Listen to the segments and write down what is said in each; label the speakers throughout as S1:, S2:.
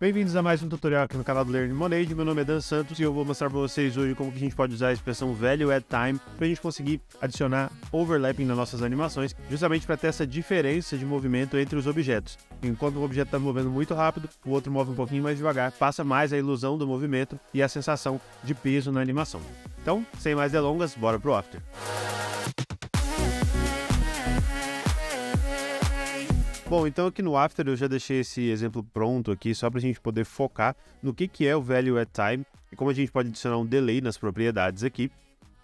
S1: Bem-vindos a mais um tutorial aqui no canal do Learn Monade, meu nome é Dan Santos e eu vou mostrar para vocês hoje como que a gente pode usar a expressão value at time para a gente conseguir adicionar overlapping nas nossas animações, justamente para ter essa diferença de movimento entre os objetos. Enquanto um objeto está movendo muito rápido, o outro move um pouquinho mais devagar, passa mais a ilusão do movimento e a sensação de peso na animação. Então, sem mais delongas, bora pro after. Bom, então aqui no After eu já deixei esse exemplo pronto aqui, só para a gente poder focar no que, que é o Value at Time e como a gente pode adicionar um delay nas propriedades aqui.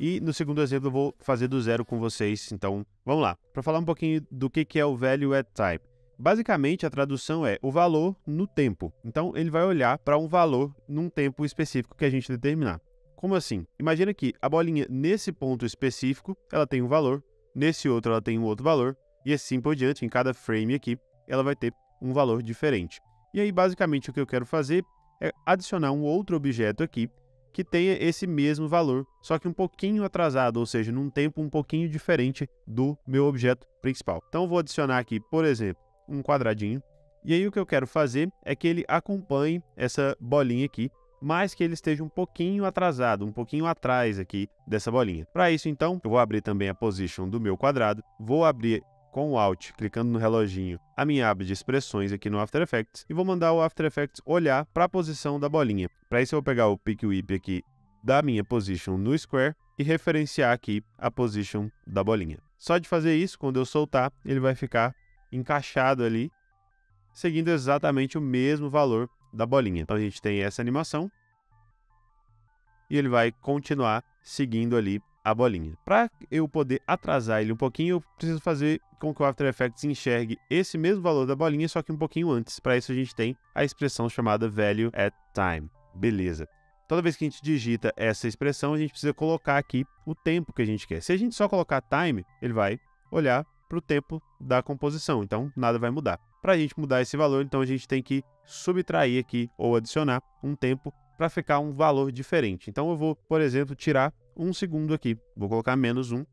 S1: E no segundo exemplo eu vou fazer do zero com vocês, então vamos lá. Para falar um pouquinho do que, que é o Value at Time. Basicamente a tradução é o valor no tempo. Então ele vai olhar para um valor num tempo específico que a gente determinar. Como assim? Imagina que a bolinha nesse ponto específico ela tem um valor, nesse outro ela tem um outro valor, e assim por diante, em cada frame aqui, ela vai ter um valor diferente. E aí, basicamente, o que eu quero fazer é adicionar um outro objeto aqui que tenha esse mesmo valor, só que um pouquinho atrasado, ou seja, num tempo um pouquinho diferente do meu objeto principal. Então, vou adicionar aqui, por exemplo, um quadradinho. E aí, o que eu quero fazer é que ele acompanhe essa bolinha aqui, mas que ele esteja um pouquinho atrasado, um pouquinho atrás aqui dessa bolinha. Para isso, então, eu vou abrir também a position do meu quadrado, vou abrir com o Alt, clicando no reloginho, a minha aba de expressões aqui no After Effects e vou mandar o After Effects olhar para a posição da bolinha. Para isso eu vou pegar o Pick Whip aqui da minha position no Square e referenciar aqui a position da bolinha. Só de fazer isso, quando eu soltar, ele vai ficar encaixado ali, seguindo exatamente o mesmo valor da bolinha. Então a gente tem essa animação e ele vai continuar seguindo ali a bolinha. Para eu poder atrasar ele um pouquinho, eu preciso fazer com que o After Effects enxergue esse mesmo valor da bolinha, só que um pouquinho antes. Para isso a gente tem a expressão chamada value at time. Beleza. Toda vez que a gente digita essa expressão, a gente precisa colocar aqui o tempo que a gente quer. Se a gente só colocar time, ele vai olhar para o tempo da composição, então nada vai mudar. Para a gente mudar esse valor, então a gente tem que subtrair aqui ou adicionar um tempo para ficar um valor diferente. Então eu vou, por exemplo, tirar um segundo aqui. Vou colocar menos um.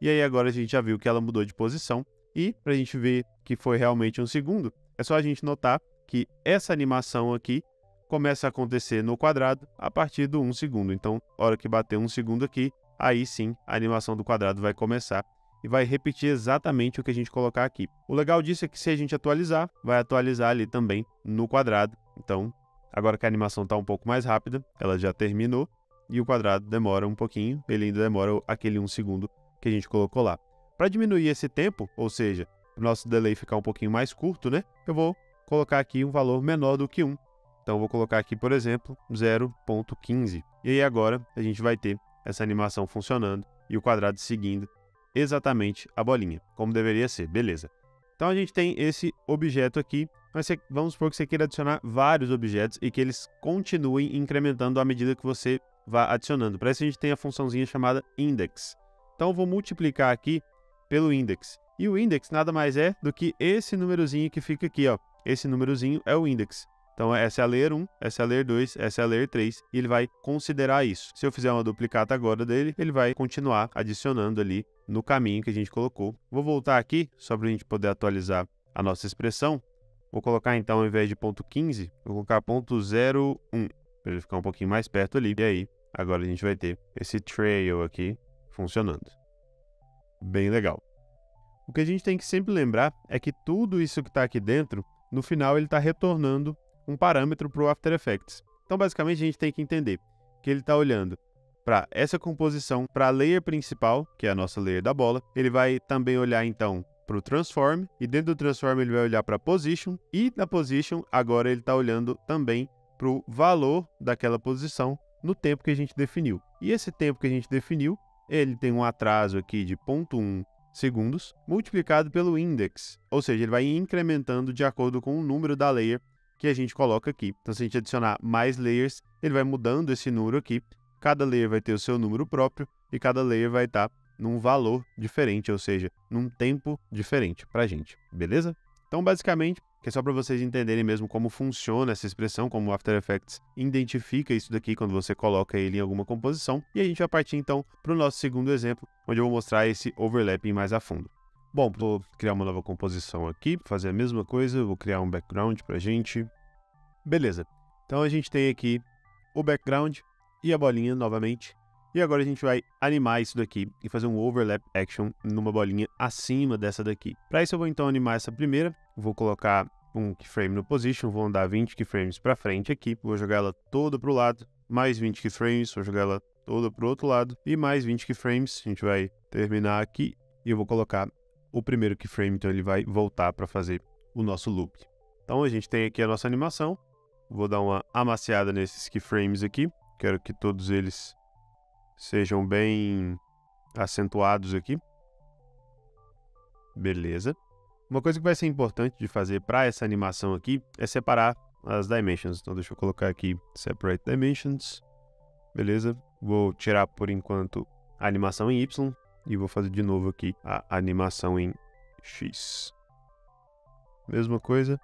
S1: E aí agora a gente já viu que ela mudou de posição. E para a gente ver que foi realmente um segundo, é só a gente notar que essa animação aqui começa a acontecer no quadrado a partir do 1 um segundo. Então, a hora que bater 1 um segundo aqui, aí sim a animação do quadrado vai começar e vai repetir exatamente o que a gente colocar aqui. O legal disso é que se a gente atualizar, vai atualizar ali também no quadrado. Então, agora que a animação está um pouco mais rápida, ela já terminou, e o quadrado demora um pouquinho, ele ainda demora aquele 1 um segundo que a gente colocou lá. Para diminuir esse tempo, ou seja, o nosso delay ficar um pouquinho mais curto, né? Eu vou colocar aqui um valor menor do que 1. Então vou colocar aqui, por exemplo, 0.15. E aí agora a gente vai ter essa animação funcionando e o quadrado seguindo exatamente a bolinha, como deveria ser, beleza. Então a gente tem esse objeto aqui, mas vamos supor que você queira adicionar vários objetos e que eles continuem incrementando à medida que você vá adicionando. Para isso a gente tem a funçãozinha chamada index. Então eu vou multiplicar aqui pelo index. E o index nada mais é do que esse númerozinho que fica aqui, ó. Esse númerozinho é o index. Então essa é a layer 1, essa é a layer 2, essa é a layer 3 e ele vai considerar isso. Se eu fizer uma duplicata agora dele, ele vai continuar adicionando ali no caminho que a gente colocou. Vou voltar aqui só para a gente poder atualizar a nossa expressão. Vou colocar então, ao invés de ponto .15, vou colocar ponto .01 para ele ficar um pouquinho mais perto ali. E aí, agora a gente vai ter esse trail aqui funcionando. Bem legal. O que a gente tem que sempre lembrar é que tudo isso que está aqui dentro, no final ele está retornando um parâmetro para o After Effects. Então, basicamente, a gente tem que entender que ele está olhando para essa composição, para a layer principal, que é a nossa layer da bola. Ele vai também olhar, então, para o transform, e dentro do transform ele vai olhar para position, e na position agora ele está olhando também para o valor daquela posição no tempo que a gente definiu. E esse tempo que a gente definiu, ele tem um atraso aqui de 0.1 segundos multiplicado pelo index, ou seja, ele vai incrementando de acordo com o número da layer que a gente coloca aqui. Então, se a gente adicionar mais layers, ele vai mudando esse número aqui. Cada layer vai ter o seu número próprio e cada layer vai estar tá num valor diferente, ou seja, num tempo diferente para a gente, beleza? Então, basicamente, que é só para vocês entenderem mesmo como funciona essa expressão, como o After Effects identifica isso daqui quando você coloca ele em alguma composição. E a gente vai partir então para o nosso segundo exemplo, onde eu vou mostrar esse overlapping mais a fundo. Bom, vou criar uma nova composição aqui, fazer a mesma coisa, vou criar um background para gente. Beleza, então a gente tem aqui o background e a bolinha novamente. E agora a gente vai animar isso daqui e fazer um overlap action numa bolinha acima dessa daqui. Para isso eu vou então animar essa primeira vou colocar um keyframe no position, vou andar 20 keyframes para frente aqui, vou jogar ela toda para o lado, mais 20 keyframes, vou jogar ela toda para o outro lado e mais 20 keyframes. A gente vai terminar aqui e eu vou colocar o primeiro keyframe, então ele vai voltar para fazer o nosso loop. Então a gente tem aqui a nossa animação, vou dar uma amaciada nesses keyframes aqui, quero que todos eles sejam bem acentuados aqui. Beleza. Uma coisa que vai ser importante de fazer para essa animação aqui é separar as dimensions. Então deixa eu colocar aqui separate dimensions. Beleza? Vou tirar por enquanto a animação em Y e vou fazer de novo aqui a animação em X. Mesma coisa.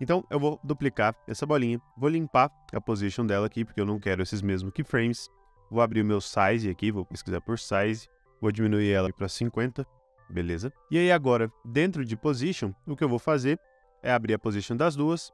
S1: Então eu vou duplicar essa bolinha, vou limpar a position dela aqui, porque eu não quero esses mesmos keyframes. Vou abrir o meu size aqui, vou pesquisar por size, vou diminuir ela para 50 beleza? E aí agora, dentro de position, o que eu vou fazer é abrir a position das duas,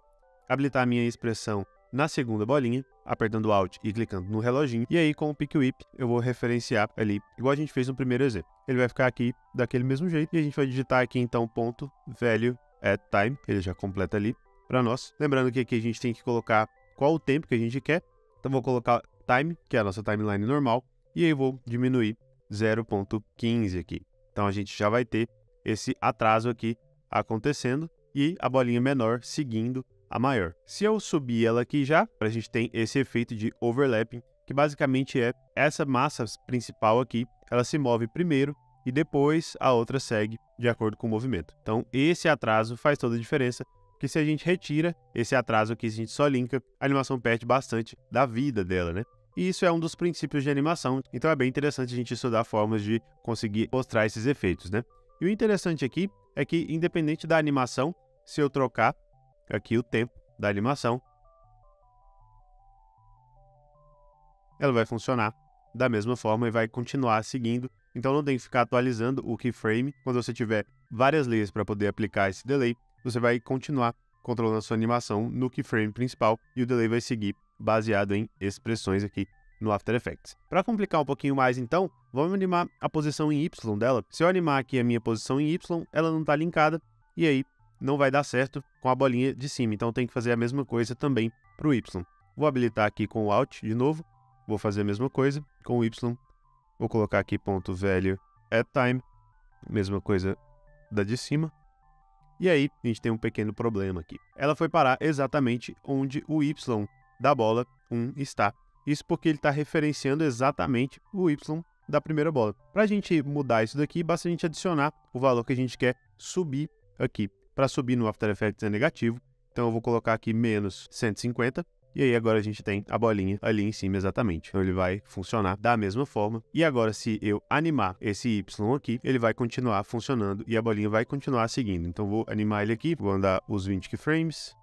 S1: habilitar a minha expressão na segunda bolinha, apertando Alt e clicando no reloginho, e aí com o Pick Whip eu vou referenciar ali, igual a gente fez no primeiro exemplo. Ele vai ficar aqui daquele mesmo jeito, e a gente vai digitar aqui então ponto value at time, ele já completa ali para nós. Lembrando que aqui a gente tem que colocar qual o tempo que a gente quer, então vou colocar time, que é a nossa timeline normal, e aí vou diminuir 0.15 aqui. Então a gente já vai ter esse atraso aqui acontecendo e a bolinha menor seguindo a maior. Se eu subir ela aqui já, a gente tem esse efeito de overlapping, que basicamente é essa massa principal aqui, ela se move primeiro e depois a outra segue de acordo com o movimento. Então esse atraso faz toda a diferença, que se a gente retira esse atraso aqui, se a gente só linka, a animação perde bastante da vida dela, né? E isso é um dos princípios de animação, então é bem interessante a gente estudar formas de conseguir mostrar esses efeitos, né? E o interessante aqui é que, independente da animação, se eu trocar aqui o tempo da animação, ela vai funcionar da mesma forma e vai continuar seguindo. Então não tem que ficar atualizando o keyframe. Quando você tiver várias layers para poder aplicar esse delay, você vai continuar controlando a sua animação no keyframe principal e o delay vai seguir baseado em expressões aqui no After Effects. Para complicar um pouquinho mais então, vamos animar a posição em Y dela. Se eu animar aqui a minha posição em Y, ela não está linkada e aí não vai dar certo com a bolinha de cima. Então tem que fazer a mesma coisa também para o Y. Vou habilitar aqui com o Alt de novo, vou fazer a mesma coisa com o Y. Vou colocar aqui ponto velho at time, mesma coisa da de cima. E aí, a gente tem um pequeno problema aqui. Ela foi parar exatamente onde o Y da bola 1 está. Isso porque ele está referenciando exatamente o y da primeira bola. Para a gente mudar isso daqui, basta a gente adicionar o valor que a gente quer subir aqui. Para subir no After Effects é negativo, então eu vou colocar aqui menos 150. E aí agora a gente tem a bolinha ali em cima exatamente. Então ele vai funcionar da mesma forma. E agora se eu animar esse Y aqui, ele vai continuar funcionando e a bolinha vai continuar seguindo. Então vou animar ele aqui, vou andar os 20 frames,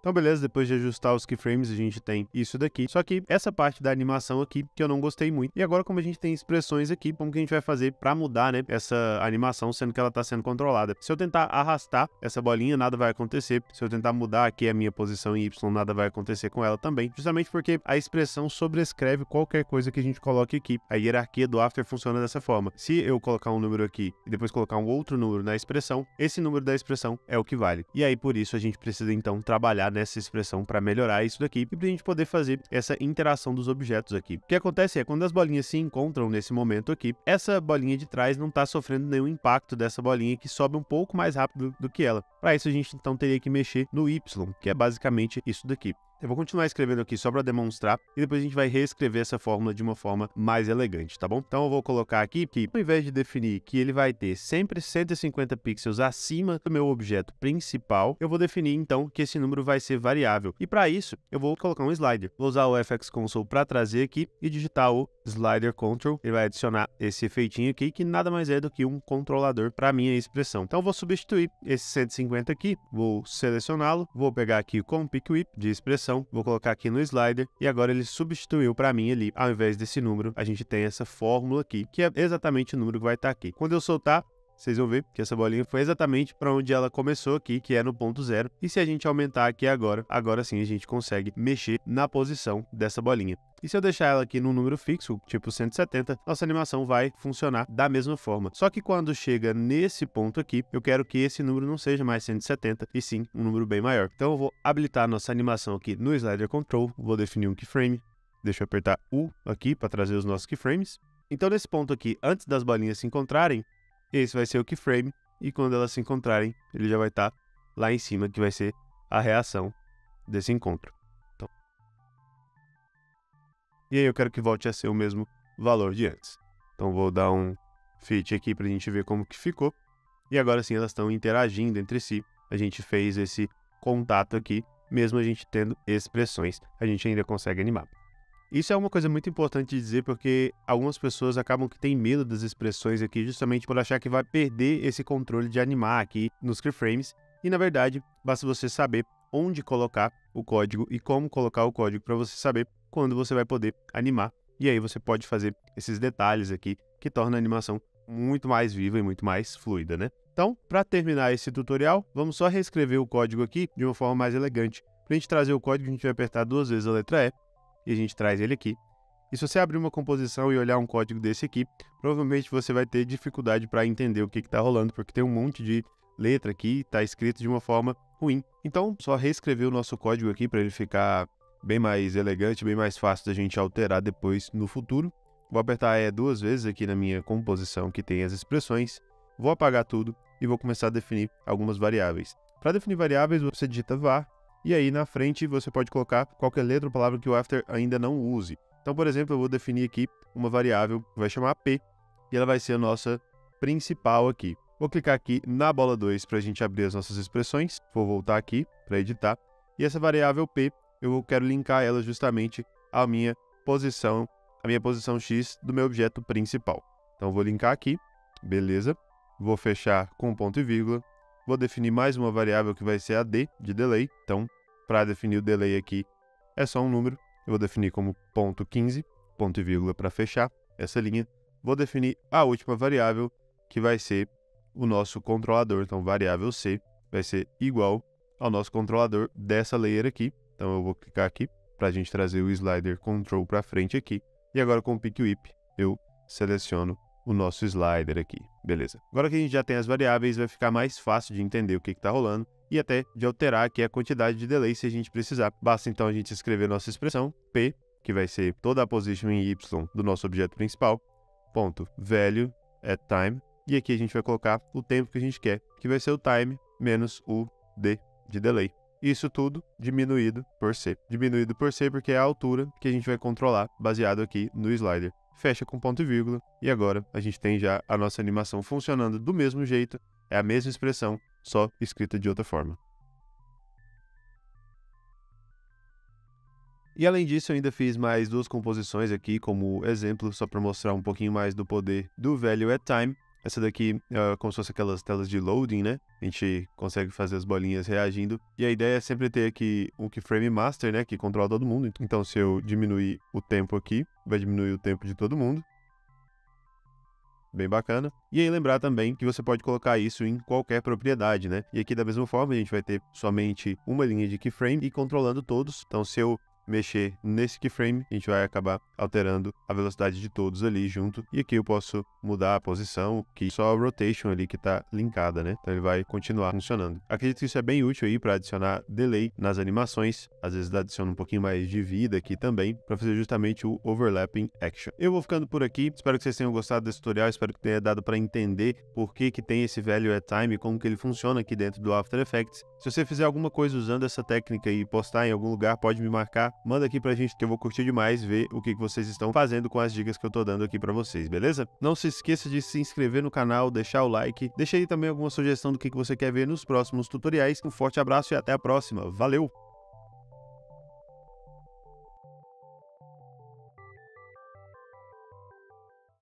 S1: Então beleza, depois de ajustar os keyframes a gente tem isso daqui. Só que essa parte da animação aqui que eu não gostei muito. E agora como a gente tem expressões aqui, como que a gente vai fazer para mudar, né, essa animação, sendo que ela está sendo controlada. Se eu tentar arrastar essa bolinha, nada vai acontecer. Se eu tentar mudar aqui a minha posição em Y, nada vai acontecer com ela também. Justamente porque a expressão sobrescreve qualquer coisa que a gente coloque aqui. A hierarquia do after funciona dessa forma. Se eu colocar um número aqui e depois colocar um outro número na expressão, esse número da expressão é o que vale. E aí por isso a gente precisa então trabalhar nessa expressão para melhorar isso daqui e para a gente poder fazer essa interação dos objetos aqui. O que acontece é, quando as bolinhas se encontram nesse momento aqui, essa bolinha de trás não está sofrendo nenhum impacto dessa bolinha que sobe um pouco mais rápido do que ela. Para isso, a gente então teria que mexer no Y, que é basicamente isso daqui. Eu vou continuar escrevendo aqui só para demonstrar e depois a gente vai reescrever essa fórmula de uma forma mais elegante, tá bom? Então eu vou colocar aqui que ao invés de definir que ele vai ter sempre 150 pixels acima do meu objeto principal, eu vou definir então que esse número vai ser variável. E para isso, eu vou colocar um slider. Vou usar o FX Console para trazer aqui e digitar o slider control, ele vai adicionar esse efeitinho aqui, que nada mais é do que um controlador para minha expressão. Então vou substituir esse 150 aqui, vou selecioná-lo, vou pegar aqui o pick whip de expressão, vou colocar aqui no slider e agora ele substituiu para mim ali, ao invés desse número, a gente tem essa fórmula aqui, que é exatamente o número que vai estar tá aqui. Quando eu soltar, vocês vão ver que essa bolinha foi exatamente para onde ela começou aqui, que é no ponto zero. E se a gente aumentar aqui agora, agora sim a gente consegue mexer na posição dessa bolinha. E se eu deixar ela aqui num número fixo, tipo 170, nossa animação vai funcionar da mesma forma. Só que quando chega nesse ponto aqui, eu quero que esse número não seja mais 170, e sim um número bem maior. Então eu vou habilitar nossa animação aqui no Slider Control, vou definir um keyframe, deixa eu apertar U aqui para trazer os nossos keyframes. Então nesse ponto aqui, antes das bolinhas se encontrarem, esse vai ser o keyframe. E quando elas se encontrarem, ele já vai estar tá lá em cima, que vai ser a reação desse encontro. Então... E aí eu quero que volte a ser o mesmo valor de antes. Então vou dar um fit aqui para a gente ver como que ficou. E agora sim elas estão interagindo entre si. A gente fez esse contato aqui, mesmo a gente tendo expressões, a gente ainda consegue animar. Isso é uma coisa muito importante dizer porque algumas pessoas acabam que têm medo das expressões aqui justamente por achar que vai perder esse controle de animar aqui nos keyframes e na verdade basta você saber onde colocar o código e como colocar o código para você saber quando você vai poder animar e aí você pode fazer esses detalhes aqui que torna a animação muito mais viva e muito mais fluida, né? Então, para terminar esse tutorial, vamos só reescrever o código aqui de uma forma mais elegante. Para a gente trazer o código, a gente vai apertar duas vezes a letra E e a gente traz ele aqui. E se você abrir uma composição e olhar um código desse aqui, provavelmente você vai ter dificuldade para entender o que está rolando, porque tem um monte de letra aqui, está escrito de uma forma ruim. Então, só reescrever o nosso código aqui para ele ficar bem mais elegante, bem mais fácil da gente alterar depois no futuro. Vou apertar E duas vezes aqui na minha composição que tem as expressões, vou apagar tudo e vou começar a definir algumas variáveis. Para definir variáveis, você digita var e aí na frente você pode colocar qualquer letra ou palavra que o after ainda não use. Então, por exemplo, eu vou definir aqui uma variável que vai chamar p e ela vai ser a nossa principal aqui. Vou clicar aqui na bola 2 para a gente abrir as nossas expressões. Vou voltar aqui para editar. E essa variável p, eu quero linkar ela justamente à minha posição, à minha posição x do meu objeto principal. Então, vou linkar aqui, beleza. Vou fechar com ponto e vírgula, Vou definir mais uma variável que vai ser a D de delay. Então, para definir o delay aqui, é só um número. Eu vou definir como ponto 15, ponto e vírgula para fechar essa linha. Vou definir a última variável, que vai ser o nosso controlador. Então, variável C vai ser igual ao nosso controlador dessa layer aqui. Então, eu vou clicar aqui para a gente trazer o slider control para frente aqui. E agora com o pick whip, eu seleciono o nosso slider aqui. Beleza. Agora que a gente já tem as variáveis, vai ficar mais fácil de entender o que está rolando e até de alterar aqui a quantidade de delay se a gente precisar. Basta então a gente escrever nossa expressão P, que vai ser toda a position em Y do nosso objeto principal, ponto value at time, e aqui a gente vai colocar o tempo que a gente quer, que vai ser o time menos o D de delay. Isso tudo diminuído por C. Diminuído por C porque é a altura que a gente vai controlar baseado aqui no slider fecha com ponto e vírgula, e agora a gente tem já a nossa animação funcionando do mesmo jeito, é a mesma expressão, só escrita de outra forma. E além disso, eu ainda fiz mais duas composições aqui como exemplo, só para mostrar um pouquinho mais do poder do value at time, essa daqui é como se fosse aquelas telas de loading, né? A gente consegue fazer as bolinhas reagindo. E a ideia é sempre ter aqui um keyframe master, né? Que controla todo mundo. Então se eu diminuir o tempo aqui, vai diminuir o tempo de todo mundo bem bacana. E aí lembrar também que você pode colocar isso em qualquer propriedade, né? E aqui da mesma forma a gente vai ter somente uma linha de keyframe e controlando todos. Então se eu mexer nesse keyframe, a gente vai acabar alterando a velocidade de todos ali junto. E aqui eu posso mudar a posição, que só a rotation ali que está linkada, né? Então ele vai continuar funcionando. Acredito que isso é bem útil aí para adicionar delay nas animações. Às vezes adiciona um pouquinho mais de vida aqui também, para fazer justamente o overlapping action. Eu vou ficando por aqui. Espero que vocês tenham gostado desse tutorial. Espero que tenha dado para entender por que, que tem esse value at time e como que ele funciona aqui dentro do After Effects. Se você fizer alguma coisa usando essa técnica e postar em algum lugar, pode me marcar manda aqui pra gente que eu vou curtir demais ver o que vocês estão fazendo com as dicas que eu tô dando aqui para vocês, beleza? Não se esqueça de se inscrever no canal, deixar o like, deixa aí também alguma sugestão do que você quer ver nos próximos tutoriais. Um forte abraço e até a próxima. Valeu!